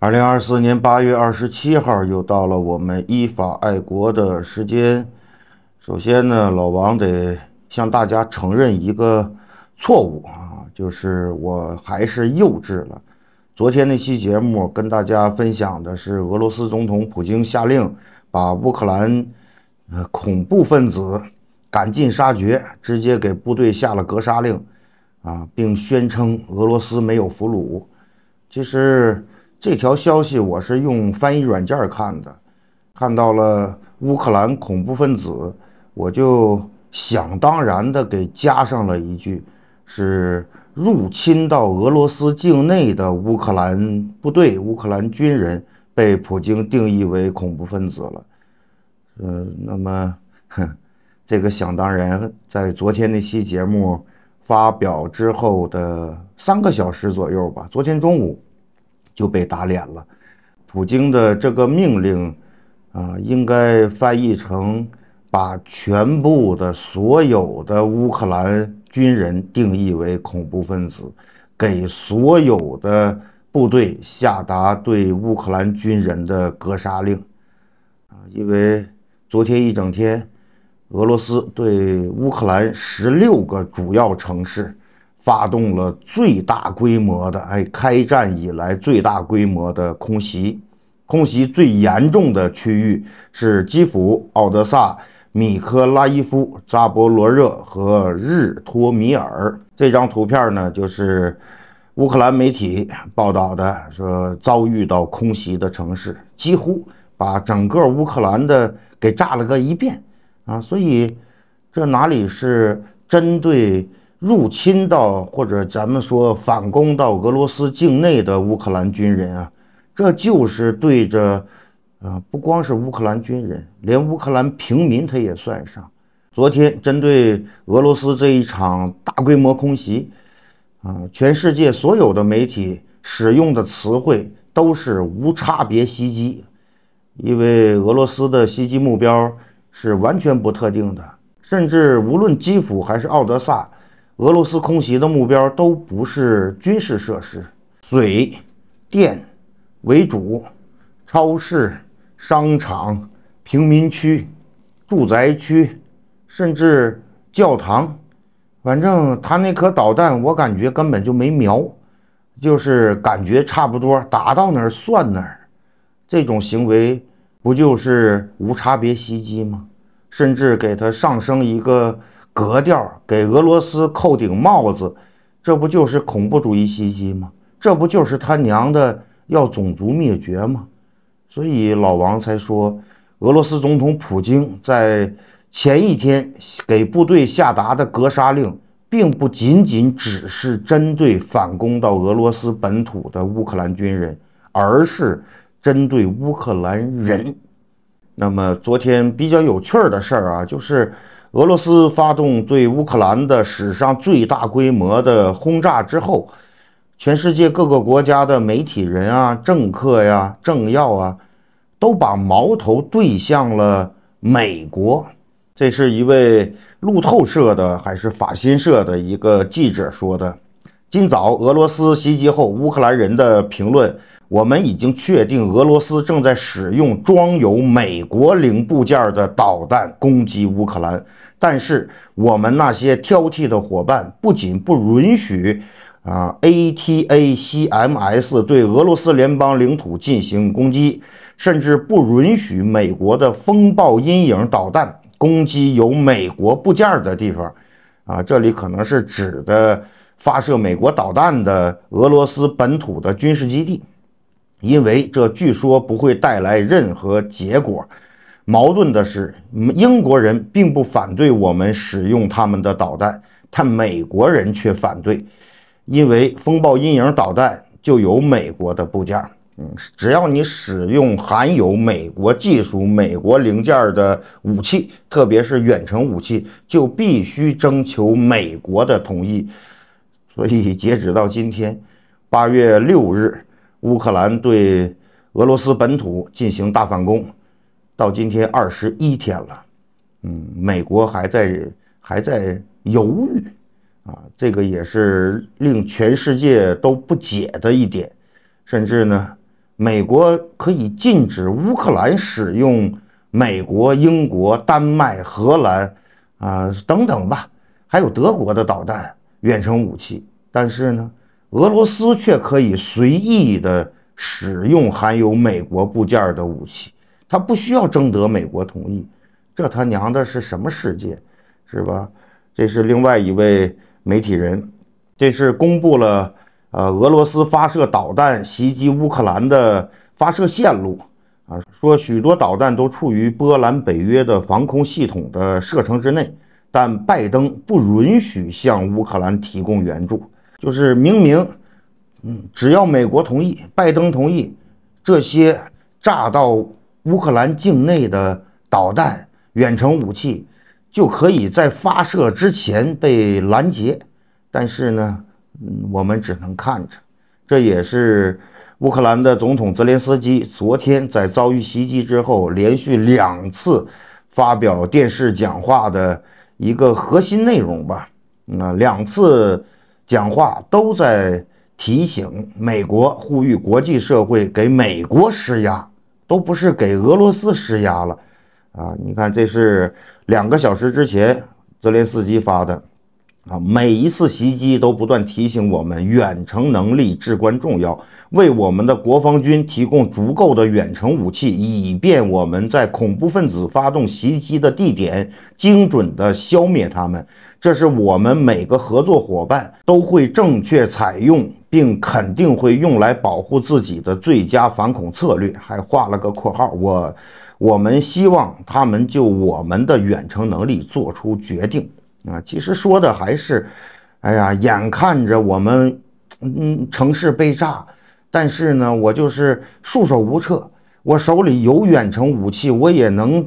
二零二四年八月二十七号，又到了我们依法爱国的时间。首先呢，老王得向大家承认一个错误啊，就是我还是幼稚了。昨天那期节目跟大家分享的是，俄罗斯总统普京下令把乌克兰呃恐怖分子赶尽杀绝，直接给部队下了格杀令啊，并宣称俄罗斯没有俘虏。其实。这条消息我是用翻译软件看的，看到了乌克兰恐怖分子，我就想当然的给加上了一句：是入侵到俄罗斯境内的乌克兰部队、乌克兰军人被普京定义为恐怖分子了。嗯，那么哼，这个想当然，在昨天那期节目发表之后的三个小时左右吧，昨天中午。就被打脸了。普京的这个命令啊，应该翻译成：把全部的所有的乌克兰军人定义为恐怖分子，给所有的部队下达对乌克兰军人的格杀令啊！因为昨天一整天，俄罗斯对乌克兰十六个主要城市。发动了最大规模的，哎，开战以来最大规模的空袭。空袭最严重的区域是基辅、奥德萨、米科拉伊夫、扎波罗热和日托米尔。这张图片呢，就是乌克兰媒体报道的，说遭遇到空袭的城市几乎把整个乌克兰的给炸了个一遍啊！所以，这哪里是针对？入侵到或者咱们说反攻到俄罗斯境内的乌克兰军人啊，这就是对着，啊，不光是乌克兰军人，连乌克兰平民他也算上。昨天针对俄罗斯这一场大规模空袭，啊，全世界所有的媒体使用的词汇都是无差别袭击，因为俄罗斯的袭击目标是完全不特定的，甚至无论基辅还是奥德萨。俄罗斯空袭的目标都不是军事设施，水电为主，超市、商场、平民区、住宅区，甚至教堂。反正他那颗导弹，我感觉根本就没瞄，就是感觉差不多打到哪儿算哪儿。这种行为不就是无差别袭击吗？甚至给他上升一个。格调给俄罗斯扣顶帽子，这不就是恐怖主义袭击吗？这不就是他娘的要种族灭绝吗？所以老王才说，俄罗斯总统普京在前一天给部队下达的格杀令，并不仅仅只是针对反攻到俄罗斯本土的乌克兰军人，而是针对乌克兰人。那么昨天比较有趣儿的事儿啊，就是。俄罗斯发动对乌克兰的史上最大规模的轰炸之后，全世界各个国家的媒体人啊、政客呀、政要啊，都把矛头对向了美国。这是一位路透社的还是法新社的一个记者说的。今早俄罗斯袭击后，乌克兰人的评论。我们已经确定，俄罗斯正在使用装有美国零部件的导弹攻击乌克兰。但是，我们那些挑剔的伙伴不仅不允许啊，A T A C M S 对俄罗斯联邦领土进行攻击，甚至不允许美国的风暴阴影导弹攻击有美国部件的地方。啊，这里可能是指的发射美国导弹的俄罗斯本土的军事基地。因为这据说不会带来任何结果。矛盾的是，英国人并不反对我们使用他们的导弹，但美国人却反对，因为风暴阴影导弹就有美国的部件。嗯，只要你使用含有美国技术、美国零件的武器，特别是远程武器，就必须征求美国的同意。所以，截止到今天，八月六日。乌克兰对俄罗斯本土进行大反攻，到今天二十一天了，嗯，美国还在还在犹豫啊，这个也是令全世界都不解的一点，甚至呢，美国可以禁止乌克兰使用美国、英国、丹麦、荷兰啊等等吧，还有德国的导弹远程武器，但是呢。俄罗斯却可以随意的使用含有美国部件的武器，它不需要征得美国同意。这他娘的是什么世界，是吧？这是另外一位媒体人，这是公布了呃俄罗斯发射导弹袭击乌克兰的发射线路啊，说许多导弹都处于波兰北约的防空系统的射程之内，但拜登不允许向乌克兰提供援助。就是明明，嗯，只要美国同意，拜登同意，这些炸到乌克兰境内的导弹远程武器就可以在发射之前被拦截。但是呢，嗯，我们只能看着。这也是乌克兰的总统泽连斯基昨天在遭遇袭击之后连续两次发表电视讲话的一个核心内容吧？那两次。讲话都在提醒美国，呼吁国际社会给美国施压，都不是给俄罗斯施压了，啊！你看，这是两个小时之前泽连斯基发的。啊！每一次袭击都不断提醒我们，远程能力至关重要，为我们的国防军提供足够的远程武器，以便我们在恐怖分子发动袭击的地点精准地消灭他们。这是我们每个合作伙伴都会正确采用，并肯定会用来保护自己的最佳反恐策略。还画了个括号，我我们希望他们就我们的远程能力做出决定。啊，其实说的还是，哎呀，眼看着我们，嗯，城市被炸，但是呢，我就是束手无策。我手里有远程武器，我也能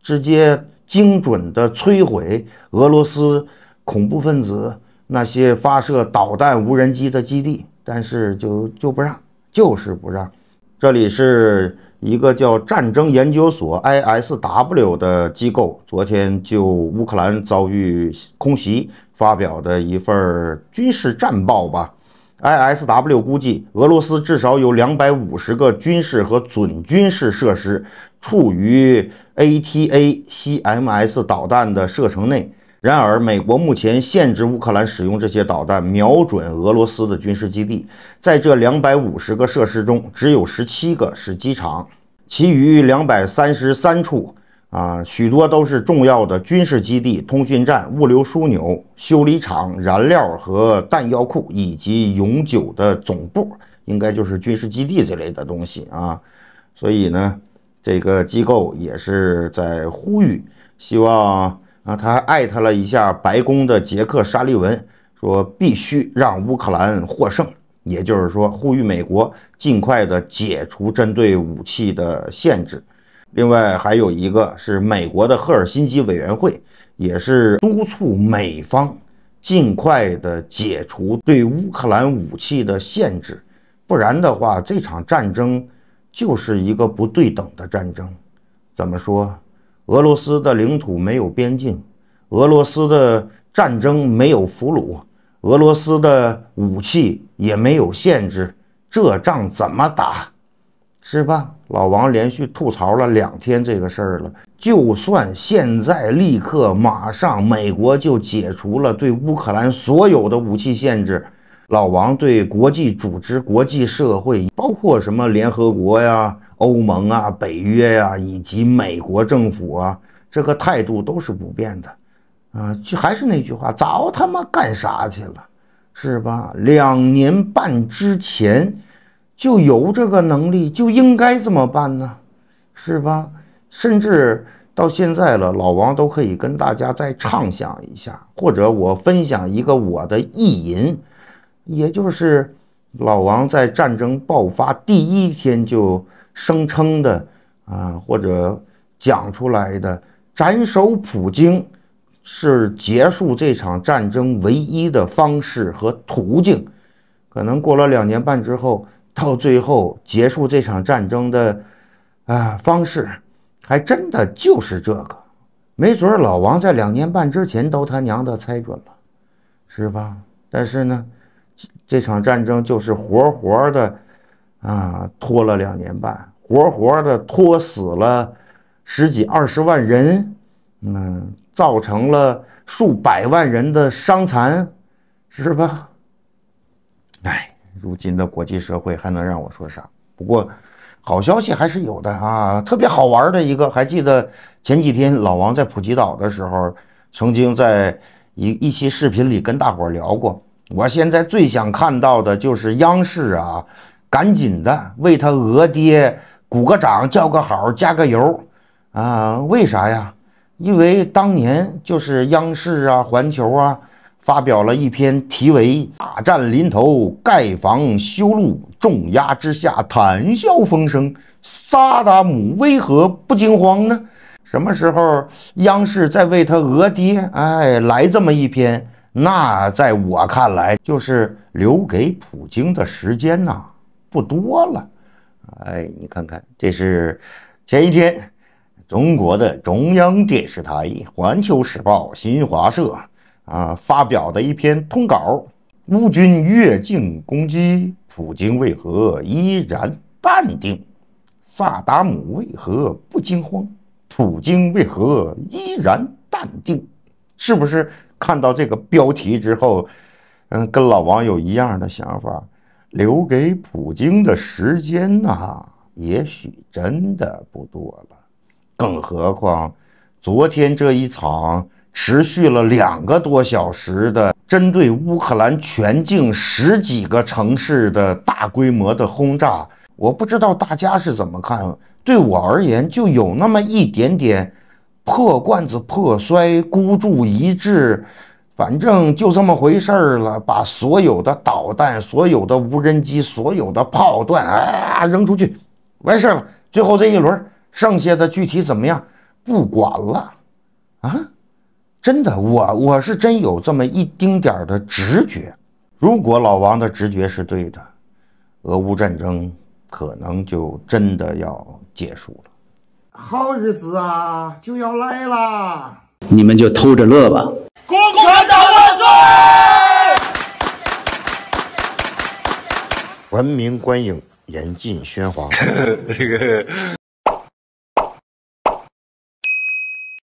直接精准的摧毁俄罗斯恐怖分子那些发射导弹、无人机的基地，但是就就不让，就是不让。这里是。一个叫战争研究所 （ISW） 的机构，昨天就乌克兰遭遇空袭发表的一份军事战报吧。ISW 估计，俄罗斯至少有两百五十个军事和准军事设施处于 ATACMS 导弹的射程内。然而，美国目前限制乌克兰使用这些导弹瞄准俄罗斯的军事基地。在这两百五十个设施中，只有十七个是机场，其余两百三十三处啊，许多都是重要的军事基地、通讯站、物流枢纽、修理厂、燃料和弹药库，以及永久的总部，应该就是军事基地这类的东西啊。所以呢，这个机构也是在呼吁，希望。啊，他还艾特了一下白宫的杰克·沙利文，说必须让乌克兰获胜，也就是说呼吁美国尽快的解除针对武器的限制。另外还有一个是美国的赫尔辛基委员会，也是督促美方尽快的解除对乌克兰武器的限制，不然的话，这场战争就是一个不对等的战争。怎么说？俄罗斯的领土没有边境，俄罗斯的战争没有俘虏，俄罗斯的武器也没有限制，这仗怎么打？是吧？老王连续吐槽了两天这个事儿了。就算现在立刻马上，美国就解除了对乌克兰所有的武器限制，老王对国际组织、国际社会，包括什么联合国呀？欧盟啊，北约呀，以及美国政府啊，这个态度都是不变的，啊，就还是那句话，早他妈干啥去了，是吧？两年半之前就有这个能力，就应该怎么办呢？是吧？甚至到现在了，老王都可以跟大家再畅想一下，或者我分享一个我的意淫，也就是老王在战争爆发第一天就。声称的啊，或者讲出来的，斩首普京是结束这场战争唯一的方式和途径。可能过了两年半之后，到最后结束这场战争的啊方式，还真的就是这个。没准儿老王在两年半之前都他娘的猜准了，是吧？但是呢，这场战争就是活活的。啊，拖了两年半，活活的拖死了十几二十万人，嗯，造成了数百万人的伤残，是吧？哎，如今的国际社会还能让我说啥？不过，好消息还是有的啊，特别好玩的一个，还记得前几天老王在普吉岛的时候，曾经在一一期视频里跟大伙聊过。我现在最想看到的就是央视啊。赶紧的为他额爹鼓个掌、叫个好、加个油，啊，为啥呀？因为当年就是央视啊、环球啊，发表了一篇题为《大战临头，盖房修路，重压之下谈笑风生》，萨达姆为何不惊慌呢？什么时候央视再为他额爹哎来这么一篇？那在我看来，就是留给普京的时间呐。不多了，哎，你看看，这是前一天中国的中央电视台、环球时报、新华社啊发表的一篇通稿。乌军越境攻击，普京为何依然淡定？萨达姆为何不惊慌？普京为何依然淡定？是不是看到这个标题之后，嗯，跟老王有一样的想法？留给普京的时间呐，也许真的不多了。更何况，昨天这一场持续了两个多小时的、针对乌克兰全境十几个城市的大规模的轰炸，我不知道大家是怎么看。对我而言，就有那么一点点破罐子破摔、孤注一掷。反正就这么回事儿了，把所有的导弹、所有的无人机、所有的炮弹啊扔出去，完事儿了。最后这一轮剩下的具体怎么样，不管了。啊，真的，我我是真有这么一丁点儿的直觉。如果老王的直觉是对的，俄乌战争可能就真的要结束了，好日子啊就要来啦。你们就偷着乐吧！共产党万岁！文明观影，严禁喧哗。这个。